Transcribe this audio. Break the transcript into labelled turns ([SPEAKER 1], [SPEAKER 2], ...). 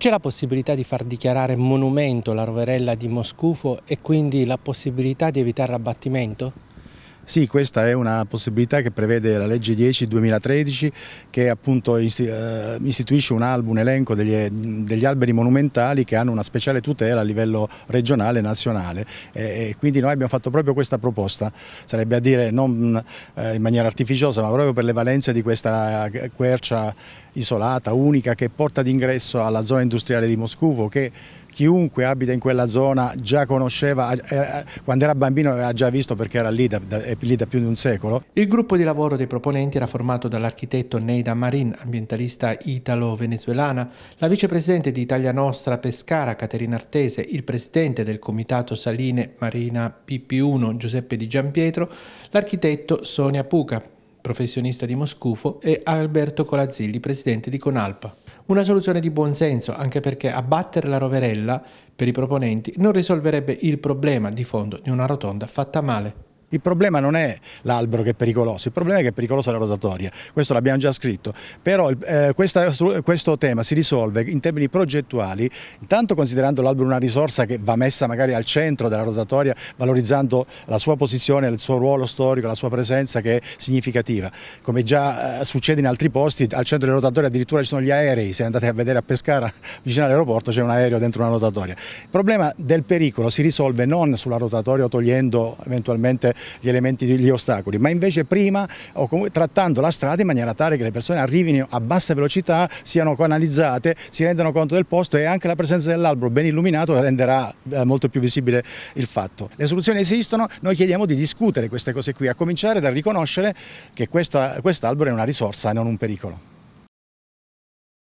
[SPEAKER 1] C'è la possibilità di far dichiarare monumento la roverella di Moscufo e quindi la possibilità di evitare l'abbattimento?
[SPEAKER 2] Sì, questa è una possibilità che prevede la legge 10 2013 che appunto eh, istituisce un albo, un elenco degli, eh, degli alberi monumentali che hanno una speciale tutela a livello regionale e nazionale e, quindi noi abbiamo fatto proprio questa proposta, sarebbe a dire non eh, in maniera artificiosa ma proprio per le valenze di questa quercia isolata, unica, che porta d'ingresso alla zona industriale di Moscovo, che chiunque abita in quella zona già conosceva,
[SPEAKER 1] eh, eh, quando era bambino aveva già visto perché era lì da, da, eh, lì da, più di un secolo. Il gruppo di lavoro dei proponenti era formato dall'architetto Neida Marin, ambientalista italo-venezuelana, la vicepresidente di Italia Nostra Pescara Caterina Artese, il presidente del comitato Saline Marina PP1 Giuseppe Di Giampietro, l'architetto Sonia Puca, professionista di Moscufo, e Alberto Colazzilli, presidente di Conalpa. Una soluzione di buon senso, anche perché abbattere la roverella per i proponenti non risolverebbe il problema di fondo di una rotonda fatta male. Il problema non è l'albero che è pericoloso, il
[SPEAKER 2] problema è che è pericolosa la rotatoria, questo l'abbiamo già scritto, però eh, questa, questo tema si risolve in termini progettuali, intanto considerando l'albero una risorsa che va messa magari al centro della rotatoria, valorizzando la sua posizione, il suo ruolo storico, la sua presenza che è significativa, come già eh, succede in altri posti, al centro delle rotatorie addirittura ci sono gli aerei, se andate a vedere a Pescara vicino all'aeroporto c'è un aereo dentro una rotatoria. Il problema del pericolo si risolve non sulla rotatoria o togliendo eventualmente gli elementi, gli ostacoli, ma invece prima o comunque trattando la strada in maniera tale che le persone arrivino a bassa velocità, siano canalizzate, si rendano conto del posto e anche la presenza dell'albero ben illuminato renderà eh, molto più visibile il fatto. Le soluzioni esistono, noi chiediamo di discutere queste cose qui, a cominciare dal riconoscere che quest'albero quest è una risorsa e non un pericolo.